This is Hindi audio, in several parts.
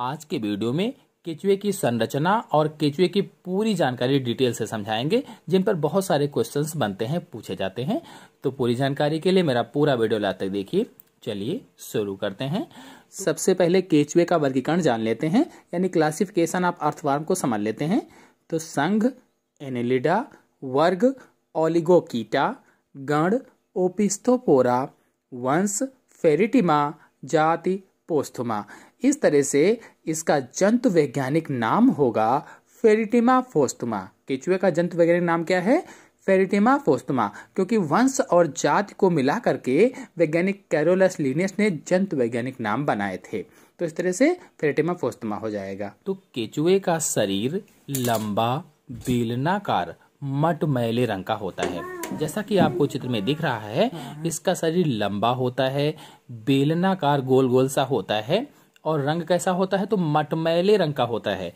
आज के वीडियो में केचुए की संरचना और केचुए की पूरी जानकारी डिटेल से समझाएंगे जिन पर बहुत सारे क्वेश्चंस बनते हैं पूछे जाते हैं तो पूरी जानकारी के लिए मेरा पूरा वीडियो ला तक देखिए चलिए शुरू करते हैं सबसे पहले केचुए का वर्गीकरण जान लेते हैं यानी क्लासिफिकेशन आप अर्थवार्म को समझ लेते हैं तो संघ एनेलिडा वर्ग ओलिगोकीटा गण ओपिस्थोपोरा वंश फेरिटिमा जाति पोस्थुमा इस तरह से इसका जंतु वैज्ञानिक नाम होगा फेरिटिमा फोस्तुमा केचुए का जंतु वैज्ञानिक नाम क्या है फेरिटिमा फोस्तुमा क्योंकि वंश और जाति को मिला करके वैज्ञानिक कैरोलस लीनियस ने जंतु वैज्ञानिक नाम बनाए थे तो इस तरह से फेरिटिमा फोस्तुमा हो जाएगा तो केचुए का शरीर लंबा बेलनाकार मटमैले रंग का होता है जैसा कि आपको चित्र में दिख रहा है हाँ। इसका शरीर लंबा होता है बेलनाकार गोल गोल सा होता है और रंग कैसा होता है तो मटमैले रंग का होता है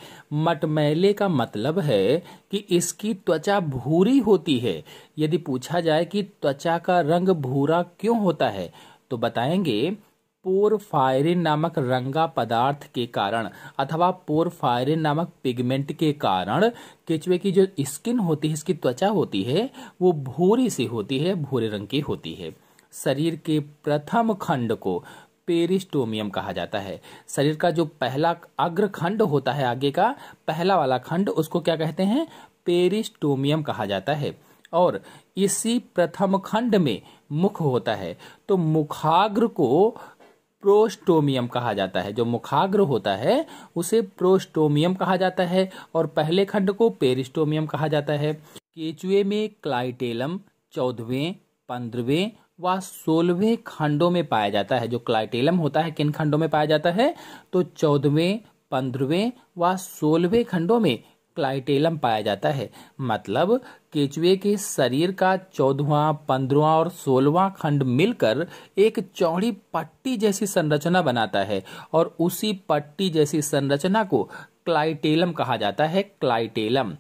मटमैले का मतलब है कि इसकी त्वचा भूरी होती है यदि पूछा जाए कि त्वचा का रंग भूरा क्यों होता है तो बताएंगे पोरफायरिन नामक रंगा पदार्थ के कारण अथवा पोरफायरिन नामक पिगमेंट के कारण केचुए की जो स्किन होती है इसकी त्वचा होती है वो भूरी सी होती है भूरे रंग की होती है शरीर के प्रथम खंड को पेरिस्टोमियम कहा जाता है शरीर का जो पहला अग्रखंड होता है आगे का पहला वाला खंड उसको क्या कहते हैं पेरिस्टोमियम कहा जाता है और इसी प्रथम खंड में मुख होता है तो मुखाग्र को प्रोस्टोमियम कहा जाता है जो मुखाग्र होता है उसे प्रोस्टोमियम कहा जाता है और पहले खंड को पेरिस्टोमियम कहा जाता है केचुए में क्लाइटेलम चौदहवें पंद्रहवें वह सोलहवें खंडों में पाया जाता है जो क्लाइटेलम होता है किन खंडों में पाया जाता है तो चौदहवें पंद्रहवें व सोलहवें खंडों में क्लाइटेलम पाया जाता है मतलब केचुए के शरीर का चौदवा पंद्रवा और सोलवा खंड मिलकर एक चौड़ी पट्टी जैसी संरचना बनाता है और उसी पट्टी जैसी संरचना को क्लाइटेलम कहा जाता है क्लाइटेलम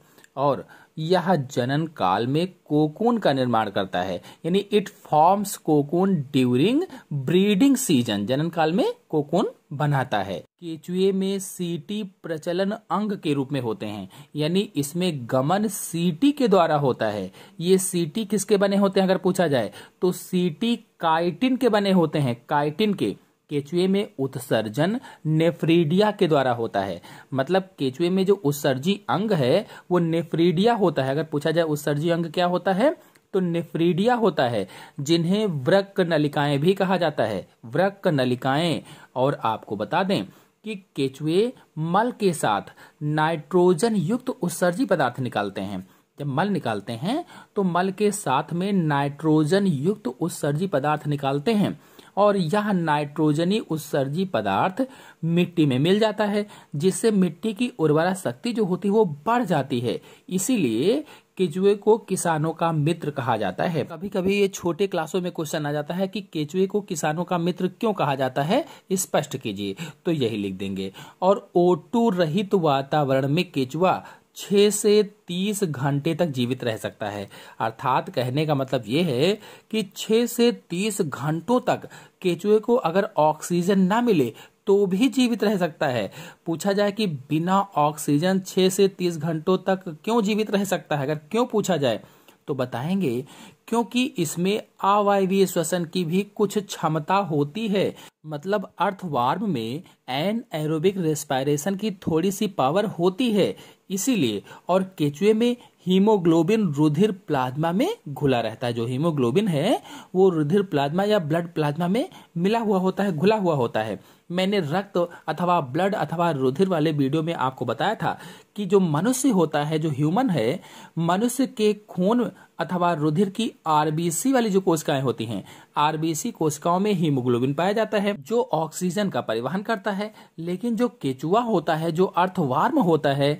और यह जनन काल में कोकून का निर्माण करता है यानी it forms cocoon during breeding season जनन काल में कोकून बनाता है केचुए में सीटी प्रचलन अंग के रूप में होते हैं यानी इसमें गमन सीटी के द्वारा होता है ये सीटी किसके बने होते हैं अगर पूछा जाए तो सीटी काइटिन के बने होते हैं काइटिन के केचुए में उत्सर्जन नेफ्रीडिया के द्वारा होता है मतलब केचुए में जो उत्सर्जी अंग है वो नेफ्रीडिया होता है अगर पूछा जाए उत्सर्जी अंग क्या होता है तो नेफ्रीडिया होता है जिन्हें व्रक नलिकाएं भी कहा जाता है व्रक नलिकाएं और आपको बता दें कि केचुए मल के साथ नाइट्रोजन युक्त उत्सर्जी पदार्थ निकालते हैं जब मल निकालते हैं तो मल के साथ में नाइट्रोजन युक्त उत्सर्जी पदार्थ निकालते हैं और यह नाइट्रोजनी उत्सर्जी पदार्थ मिट्टी में मिल जाता है जिससे मिट्टी की उर्वरा शक्ति जो होती है वो बढ़ जाती है इसीलिए केचुए को किसानों का मित्र कहा जाता है कभी कभी ये छोटे क्लासों में क्वेश्चन आ जाता है कि केचुए को किसानों का मित्र क्यों कहा जाता है स्पष्ट कीजिए तो यही लिख देंगे और ओटू रहित वातावरण में केचुआ छः से तीस घंटे तक जीवित रह सकता है अर्थात कहने का मतलब ये है कि छः से तीस घंटों तक केचुए को अगर ऑक्सीजन ना मिले तो भी जीवित रह सकता है पूछा जाए कि बिना ऑक्सीजन छः से तीस घंटों तक क्यों जीवित रह सकता है अगर क्यों पूछा जाए तो बताएंगे क्योंकि इसमें अवायवीय श्वसन की भी कुछ क्षमता होती है मतलब अर्थवार्म में एन एरोबिक रेस्पायरेशन की थोड़ी सी पावर होती है इसीलिए और केचुए में हीमोग्लोबिन रुधिर प्लाज्मा में घुला रहता है जो हीमोग्लोबिन है वो रुधिर प्लाज्मा या ब्लड प्लाज्मा में मिला हुआ होता है घुला हुआ होता है मैंने रक्त अथवा ब्लड अथवा रुधिर वाले वीडियो में आपको बताया था कि जो मनुष्य होता है जो ह्यूमन है मनुष्य के खून अथवा रुधिर की आरबीसी वाली जो कोशिकाएं होती हैं आरबीसी कोशिकाओं में हीमोग्लोबिन पाया जाता है जो ऑक्सीजन का परिवहन करता है लेकिन जो केचुआ होता है जो अर्थवार्म होता है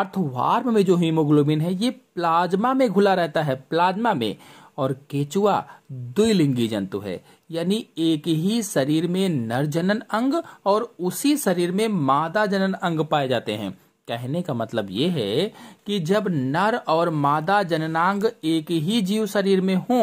अर्थवार्म में जो हीमोग्लोबिन है ये प्लाज्मा में घुला रहता है प्लाज्मा में और केचुआ द्विलिंगी जंतु है यानी एक ही शरीर में नर जनन अंग और उसी शरीर में मादा जनन अंग पाए जाते हैं कहने का मतलब ये है कि जब नर और मादा जननांग एक ही जीव शरीर में हो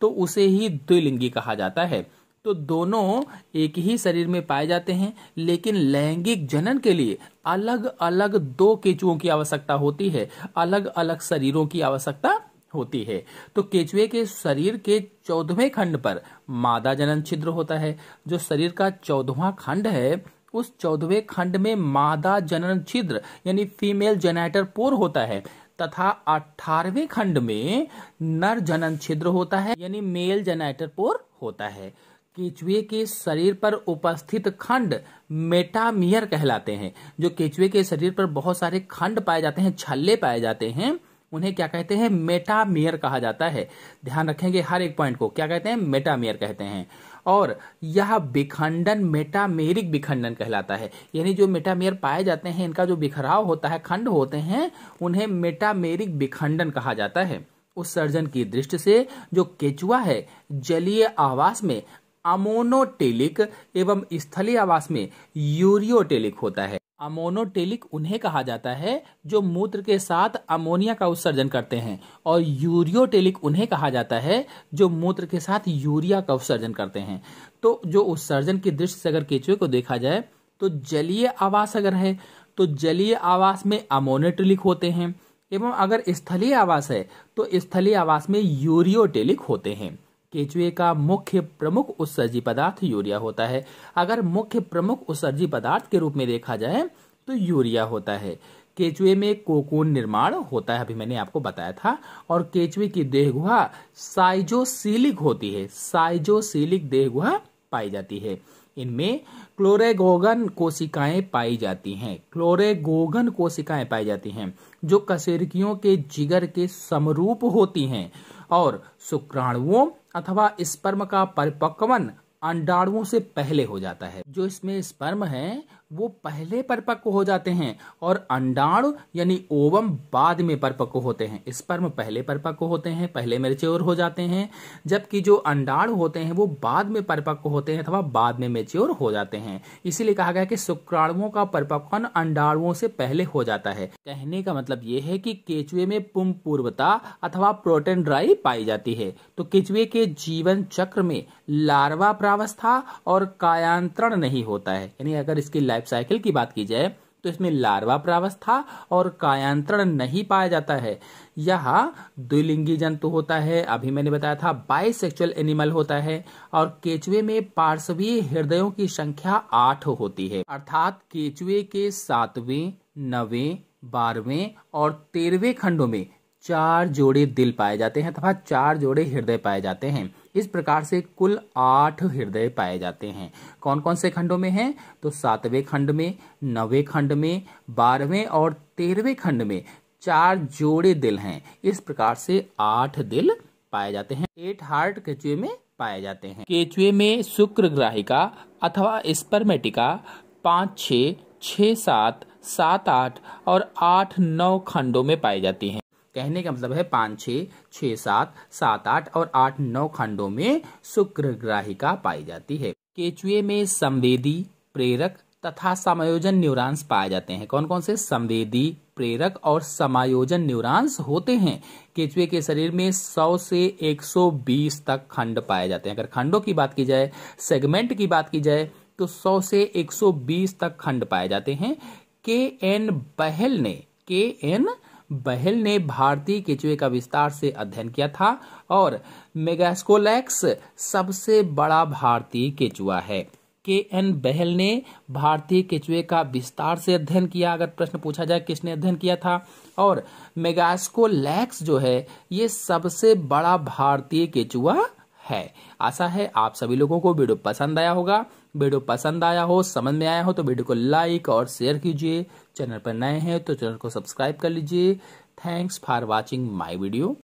तो उसे ही द्विलिंगी कहा जाता है तो दोनों एक ही शरीर में पाए जाते हैं लेकिन लैंगिक जनन के लिए अलग अलग दो केचुओं की आवश्यकता होती है अलग अलग शरीरों की आवश्यकता होती है तो केचुए के शरीर के चौदहवें खंड पर मादा जनन छिद्र होता है जो शरीर का चौदहवा खंड है उस चौदहवें खंड में मादा जनन छिद्र यानी फीमेल जेनेटर पोर होता है तथा अठारवे खंड में नर जनन छिद्र होता है यानी मेल जेनेटर पोर होता है केचुए के शरीर पर उपस्थित खंड मेटामियर कहलाते हैं जो केचुए के शरीर पर बहुत सारे खंड पाए जाते हैं छल्ले पाए जाते हैं उन्हें क्या कहते हैं मेटामेयर कहा जाता है ध्यान रखेंगे हर एक पॉइंट को क्या कहते हैं मेटामेयर कहते हैं और यह विखंडन मेटामेरिक विखंडन कहलाता है यानी जो मेटामेयर पाए जाते हैं इनका जो बिखराव होता है खंड होते हैं उन्हें मेटामेरिक विखंडन कहा जाता है उस सर्जन की दृष्टि से जो केचुआ है जलीय आवास में अमोनोटेलिक एवं स्थलीय आवास में यूरियोटेलिक होता है अमोनोटेलिक उन्हें कहा जाता है जो मूत्र के साथ अमोनिया का उत्सर्जन करते हैं और यूरियोटेलिक उन्हें कहा जाता है जो मूत्र के साथ यूरिया का उत्सर्जन करते हैं तो जो उत्सर्जन की दृष्टि से अगर केचुए को देखा जाए तो जलीय आवास अगर है तो जलीय आवास में अमोनोटेलिक होते हैं एवं अगर स्थलीय आवास है तो स्थलीय आवास में यूरियोटेलिक होते हैं केचुए का मुख्य प्रमुख उत्सर्जी पदार्थ यूरिया होता है अगर मुख्य प्रमुख उत्सर्जी पदार्थ के रूप में देखा जाए तो यूरिया होता है केचुए में कोकून निर्माण होता है अभी मैंने आपको बताया था और केचुए की देहगुहा साइजोसीलिक होती है साइजोसीलिक देहगुहा पाई जाती है इनमें क्लोरेगोगन कोशिकाएं पाई जाती हैं क्लोरेगोगन कोशिकाएं पाई जाती हैं जो कसेरकियों के जिगर के समरूप होती हैं और शुक्राणुओं अथवा स्पर्म का परिपक्वन अंडाणुओं से पहले हो जाता है जो इसमें स्पर्म है वो पहले परिपक्व हो जाते हैं और अंडाणु यानी ओवम बाद में परिपक्व होते हैं स्पर्म पहले परिपक्व होते हैं पहले मेच्योर हो जाते हैं जबकि जो अंडाणु होते हैं वो बाद में परिपक्व होते हैं अथवा बाद में मेच्योर हो जाते हैं इसीलिए कहा गया कि शुक्राणुओं का परिपक्वन अंडाणुओं से पहले हो जाता है कहने का मतलब ये है कि केचुए में पुम पूर्वता अथवा प्रोटेन ड्राई पाई जाती है तो केचुए के जीवन चक्र में लार्वा प्रावस्था और कायांतरण नहीं होता है यानी अगर इसकी लाइफ साइकिल की बात की जाए तो इसमें लार्वा प्रावस्था और कायांतरण नहीं पाया जाता है यह द्विलिंगी जंतु होता है अभी मैंने बताया था बाइसेक्सुअल एनिमल होता है और केचुए में पार्श्वीय हृदयों की संख्या आठ होती है अर्थात केचुए के सातवें नवे बारहवें और तेरहवें खंडों में चार जोड़े दिल पाए जाते हैं तथा चार जोड़े हृदय पाए जाते हैं इस प्रकार से कुल आठ हृदय पाए जाते हैं कौन कौन से खंडों में हैं तो सातवें खंड में नवे खंड में बारहवें और तेरहवें खंड में चार जोड़े दिल हैं इस प्रकार से आठ दिल पाए जाते हैं एट हार्ट केचुए में पाए जाते हैं केचुए में शुक्र ग्राहिका अथवा स्पर्मेटिका पाँच छ छः सात सात आठ और आठ नौ खंडों में पाई जाती हैं कहने का मतलब है पांच छः छः सात सात आठ और आठ नौ खंडों में शुक्र ग्राहिका पाई जाती है केचुए में संवेदी प्रेरक तथा समायोजन न्यूरॉन्स पाए जाते हैं कौन कौन से संवेदी प्रेरक और समायोजन न्यूरॉन्स होते हैं केचुए के शरीर में 100 से 120 तक खंड पाए जाते हैं अगर खंडों की बात की जाए सेगमेंट की बात की जाए तो 100 से 120 तक खंड पाए जाते हैं के एन बहल ने के एन बहल ने भारतीय केचुए का विस्तार से अध्ययन किया था और मेगास्कोलैक्स सबसे बड़ा भारतीय केचुआ है के एन बहल ने भारतीय केचुए का विस्तार से अध्ययन किया अगर प्रश्न पूछा जाए किसने अध्ययन किया था और मेगास्कोलैक्स जो है ये सबसे बड़ा भारतीय केचुआ है आशा है आप सभी लोगों को वीडियो पसंद आया होगा वीडियो पसंद आया हो समझ में आया हो तो वीडियो को लाइक और शेयर कीजिए चैनल पर नए हैं तो चैनल को सब्सक्राइब कर लीजिए thanks for watching my video